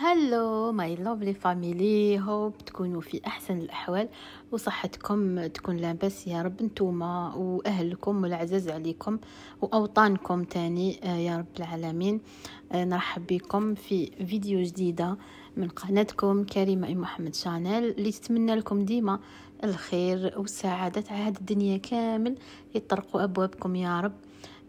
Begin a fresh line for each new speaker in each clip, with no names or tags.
هلو ماي لوفلي فاميلي هوب تكونوا في احسن الاحوال وصحتكم تكون لاباس يا رب نتوما واهلكم والعزاز عليكم واوطانكم تاني آه، يا رب العالمين آه، نرحب بكم في فيديو جديده من قناتكم كريمه اي محمد شانيل اللي تتمنى لكم ديما الخير والسعاده هذه الدنيا كامل يطرقوا ابوابكم يا رب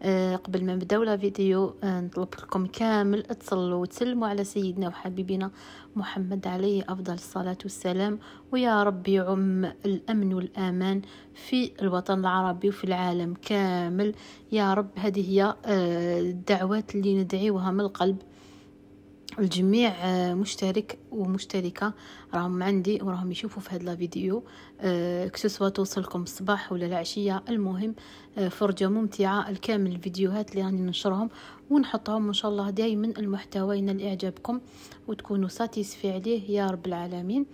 آه، قبل ما نبداو لا فيديو آه، نطلب لكم كامل تصلوا وتسلموا على سيدنا وحبيبنا محمد عليه افضل الصلاه والسلام ويا رب يعم الامن والامان في الوطن العربي وفي العالم كامل يا رب هذه هي آه، الدعوات اللي ندعيوها من القلب الجميع مشترك ومشتركه راهم عندي وراهم يشوفوا في هاد الفيديو فيديو آه، كسوسوا توصلكم الصباح ولا العشية المهم آه، فرجة ممتعة الكامل الفيديوهات اللي راني ننشرهم ونحطهم ان شاء الله دايما المحتوى ينال اعجابكم وتكونوا ساتيسفي عليه يا رب العالمين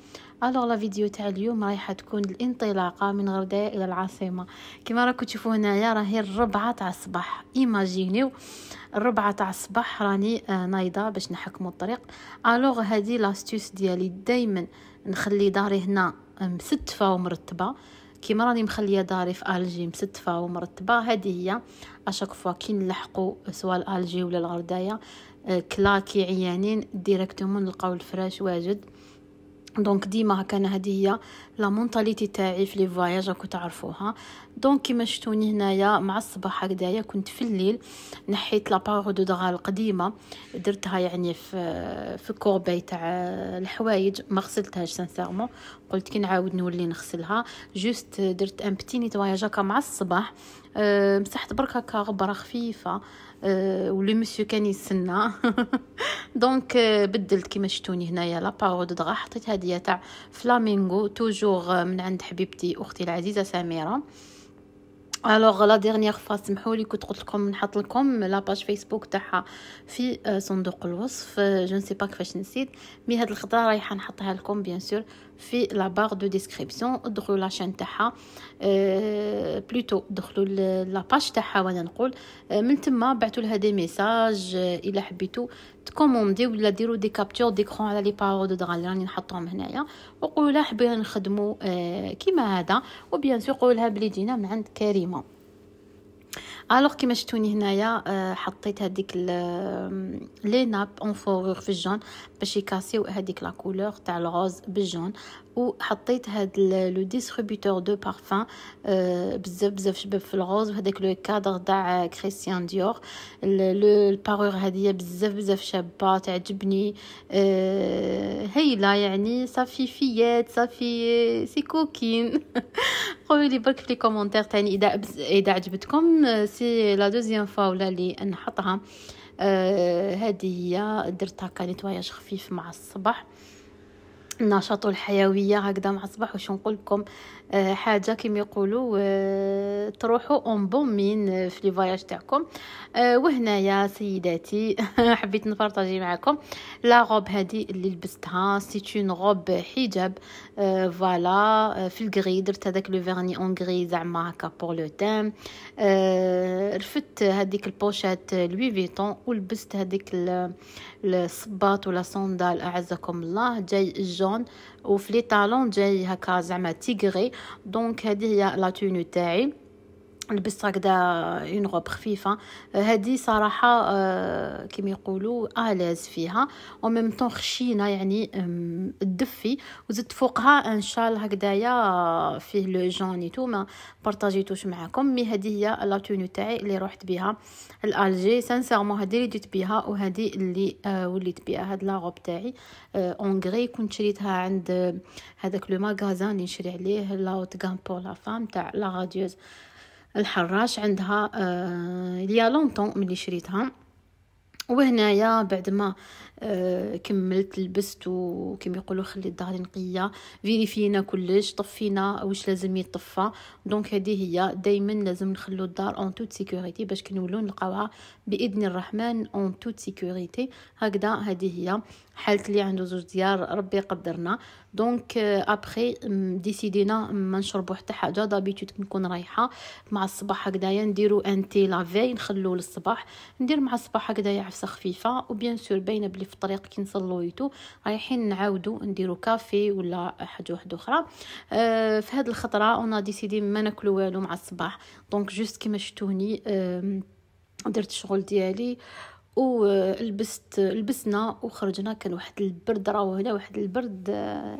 الوغ لا فيديو تاع اليوم رايحه تكون الانطلاقه من غردايا الى العاصمه كما راكم تشوفوا هنايا راهي الربعه تاع الصباح ايماجينيو الربعه تاع الصباح راني آه، نايضه باش نحكموا الطريق الوغ هذه لاستوس ديالي دايما نخلي داري هنا مستفة ومرتبة كيما راني مخليه داري في الجي مستفه ومرتبه هذه هي اشاك فوا كي نلحقوا سواء الجي ولا الغردايه أه، كلاكي عيانين ديريكتومون نلقاو الفراش واجد دونك ديما هكا انا هذه هي لا مونطاليتي تاعي في لي فواياج راكو تعرفوها دونك كيما شفتوني هنايا مع الصباح هكذايا كنت في الليل نحيت لاباغ دو دغال القديمه درتها يعني في في كورباي تاع الحوايج ما غسلتهاش سانسيرمون قلت كي نعاود نولي نغسلها جوست درت ان بتي نيتواياج هكا مع الصباح أه، مسحت برك هكا غبره خفيفه و أه، ولو مسيو كان يستنى دونك أه، بدلت كيما شفتوني هنايا لاباغود دغا حطيت هديه تاع فلامينغو توجور من عند حبيبتي اختي العزيزه سميره الوغ لا ديرنيير فوا سمحوا لي كنت قلت لكم نحط لكم لاباج فيسبوك تاعها في آه، صندوق الوصف جو نسي با كيفاش نسيت مي هاد الخضره رايحه نحطها لكم بيان سور في لا بار دو ديسكريبسيون ادخلوا لاشين تاعها أه بلوتو دخلوا لاباج تاعها وانا نقول أه من تما بعثوا لها دي ميساج الى الا حبيتو تكوموندي ولا ديروا دي كابتور ديكرون على لي بارود دو اللي راني نحطهم هنايا وقولوا لها حبينا نخدموا آه، كيما هذا وبيان سور قولوا لها بلي جينا من عند كريمه الوغ كيما شفتوني هنايا حطيت هذيك لي ناب اون فورور في الجون باش يكاسيو هذيك لا كولور تاع الغوز بالجون وحطيت هاد لو ديستريبيتور دو بارفان بزاف بزاف شباب في الغوز وهداك لو كادر تاع كريستيان ديور لو بارور هادية بزاف بزاف شابه تعجبني هايله يعني صافي فيات صافي سي كوكين قولي لي برك في لي كومونتير تاني اذا اذا عجبتكم آه، سي لا دوزيام فوا ولا لي نحطها آه هذه هي درت هكا نتواياج خفيف مع الصباح النشاط والحيويه هكذا مع الصباح واش نقول لكم آه، حاجه كيما يقولوا آه، تروحوا اون بومين آه، في لي فواياج تاعكم وهنايا سيداتي حبيت نفرطاجي معكم لا روب هذه اللي لبستها سي اون غوب حجاب فوالا في الكري درت هذاك لو فيرني اون غري زعما هكا بور لو تيم رفدت هذيك البوشات لوي فيتون ولبست هذيك الصباط ولا صندال اعزكم الله جاي الجون وفي لي طالون جاي هكا زعما تيغري Donc, il la tunité. لبست هكذا اون روب خفيفه هذه صراحه آه، كيما يقولوا الاز آه، فيها ميم طون خشينه يعني تدفي وزدت فوقها ان شال هكذايا آه، فيه لو اي تو ما بارطاجيتوش معكم مي هذه هي لا تونو تاعي اللي رحت بها الالجي سانسيرمون هذه اللي جيت بها وهذه اللي وليت بها هاد لا روب تاعي اون غري كنت شريتها عند هذاك لو ماغازان اللي نشري عليه لا اوت غام بور لا فام تاع لا راديوز الحراش عندها آه، ليا لونطون ملي شريتها وهنايا بعد ما آه، كملت لبست وكما يقولوا خليت داري نقيه فيريفينا كلش طفينا واش لازم يطفى دونك هذه هي دائما لازم نخلو الدار اون توت سيكوريتي باش كنولو نلقاوها باذن الرحمن اون توت سيكوريتي هكذا هذه هي حالت لي عنده زوج ديار ربي يقدرنا دونك ابخي ديسيدينا ما نشربو حتى حاجه دابيتود كنكون رايحه مع الصباح هكدايا نديرو ان تي لافي نخلو للصباح ندير مع الصباح هكدايا عفسه خفيفه وبيان سور باينه بلي في الطريق كي نصلو نصلويتو رايحين نعاودو نديرو كافي ولا حاجه واحده اخرى أه في هاد الخطره اون ديسيدي ما ناكلو والو مع الصباح دونك جوست كيما شتوني أه euh، درت الشغل ديالي ولبست لبسنا وخرجنا كان واحد البرد راهو هنا واحد البرد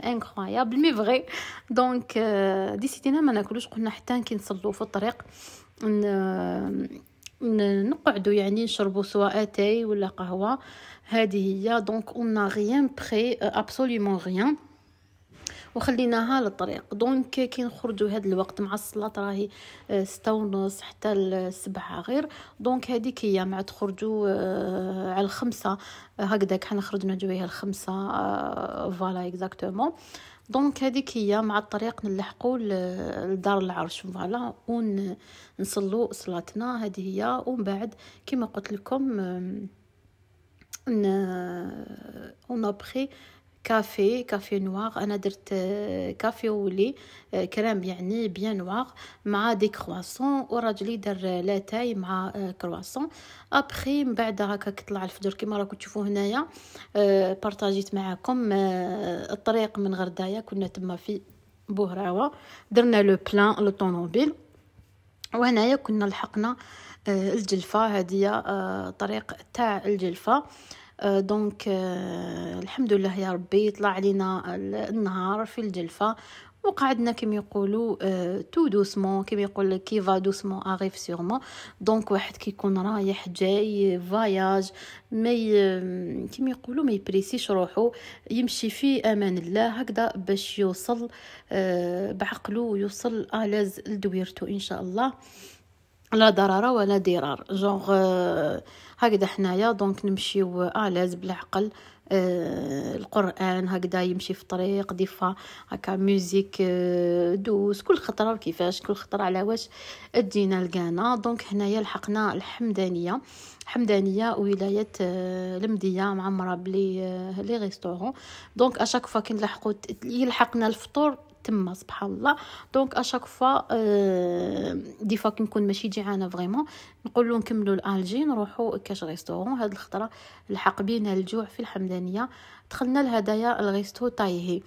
انكرويابل آه، مي فغي دونك ديسيدينا ما ناكلوش قلنا حتى كي نصلو في الطريق نقعدوا يعني نشربوا سواء اتاي ولا قهوه هذه هي دونك اون غيان بري ابسوليومون غيان وخليناها للطريق دونك كي نخرجوا هاد الوقت مع الصلاه راهي آه، ستة ونص حتى السبعة غير دونك هذيك هي مع تخرجوا آه، على الخمسة هكذاك حنا خرجنا جويها الخمسة آه، فوالا اكزاكتومون دونك هذيك هي مع الطريق نلحقوا لدار العرش فوالا ونصلوا صلاتنا هذه هي ومن بعد كما قلت لكم on a pris كافي كافي نواغ انا درت آه، كافي ولي آه، كريم يعني بيان نوار مع دي كرواسون وراجلي دار آه، لاتاي مع كرواسون ابخي من بعد هكا طلع الفجر كيما راكم تشوفوا هنايا بارطاجيت معاكم الطريق من غردايا كنا تما في بوهراوه درنا لو بلان لو طوموبيل وهنايا كنا لحقنا الجلفه هذه طريق تاع الجلفه دونك الحمد لله يا ربي طلع علينا النهار في الجلفه وقعدنا كما يقولوا تو دوسمون كما يقول لك فا دوسمون اغيف سيغمون دونك واحد كيكون رايح جاي فواياج مي كما يقولوا ما يبريسيش روحو يمشي في امان الله هكذا باش يوصل بعقله يوصل الاز لدويرته ان شاء الله لا ضرر ولا ضرار جونغ آه، هكذا حنايا دونك نمشيو الاز بالعقل آه القران هكذا يمشي في طريق ديفا هكا ميوزيك آه دوس كل خطره وكيفاش كل خطره على واش ادينا لقانا دونك هنايا لحقنا الحمدانيه حمدانيه ولايه آه المديه معمره بلي لي ريستورون دونك اشاك فوا كي نلحقو يلحقنا الفطور تما سبحان الله دونك اشاك فوا دي فوا كنكون ماشي جيعانه فريمون نقول له نكملوا الالجي نروحوا كاش ريستورون هاد الخطره لحق بينا الجوع في الحمدانيه دخلنا لهدايا الريستو تايهي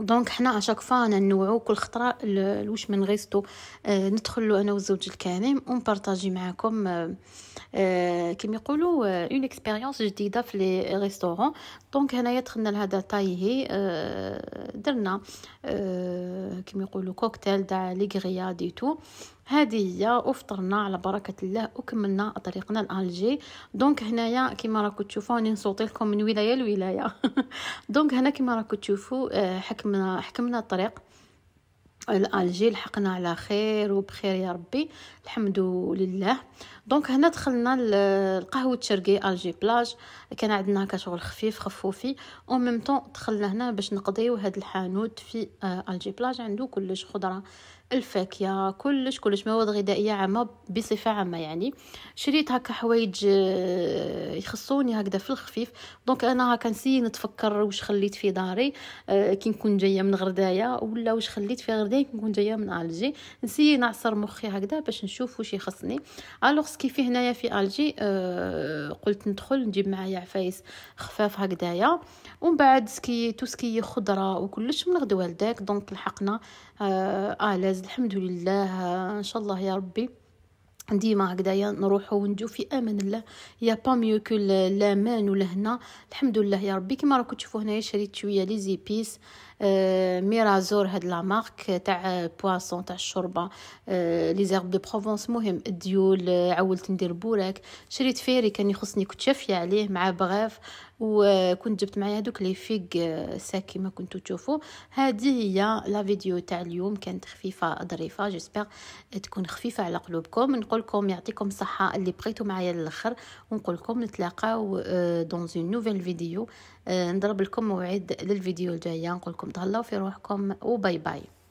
دونك حنا اشاك فوا نوعو كل خطره الوش من غيستو آه، ندخلو انا والزوج الكريم ونبارطاجي معاكم آه, آه، كيما يقولوا اون آه، اكسبيريونس جديده في لي ريستورون دونك هنايا دخلنا لهذا تايهي درنا كيما يقولوا كوكتيل تاع لي غريا دي تو هذه هي وفطرنا على بركه الله وكملنا طريقنا لالجي دونك هنايا كما راكم تشوفوا راني نصوتي لكم من ولايه لولايه دونك هنا كما راكم تشوفوا آه، حكمنا حكمنا الطريق الالجي لحقنا على خير وبخير يا ربي الحمد لله دونك هنا دخلنا القهوه الشرقي الجي بلاج كان عندنا كشغل خفيف خفوفي او ميم طون دخلنا هنا باش نقضيو هاد الحانوت في الجي بلاج عنده كلش خضره الفاكهه كلش كلش مواد غذائيه عامه بصفه عامه يعني شريت هكا حوايج آه، يخصوني هكذا في الخفيف دونك انا هكا نسي نتفكر واش خليت في داري آه، كي نكون جايه من غردايا ولا واش خليت في غردايا كي نكون جايه من الجي نسي نعصر مخي هكذا باش نشوف واش يخصني الوغ باسكو فيه هنايا في الجي أه قلت ندخل نجيب معايا عفايس خفاف هكذايا ومن بعد سكي تو سكي خضره وكلش من غدوه لداك دونك لحقنا آه, آه الحمد لله آه ان شاء الله يا ربي ديما هكذايا نروحو ونجو في امان الله يا با ميو كو لامان ولا هنا الحمد لله يا ربي كيما راكم تشوفوا هنايا شريت شويه لي زيبيس آه ميرازور هاد لا مارك تاع بواسون تاع الشوربه آه لي زيرب دو بروفونس مهم الديول عولت ندير بوراك شريت فيري كان يخصني كنت شافيه عليه مع بغاف وكنت جبت معايا هذوك لي فيغ آه، ساكي ما كنتو تشوفوا هذه هي لا فيديو تاع اليوم كانت خفيفه ظريفه جيسبر تكون خفيفه على قلوبكم نقول لكم يعطيكم الصحه اللي بقيتوا معايا للاخر ونقول لكم نتلاقاو دون اون نوفيل فيديو نضرب لكم موعد للفيديو الجايه نقول لكم تهلاو في روحكم وباي باي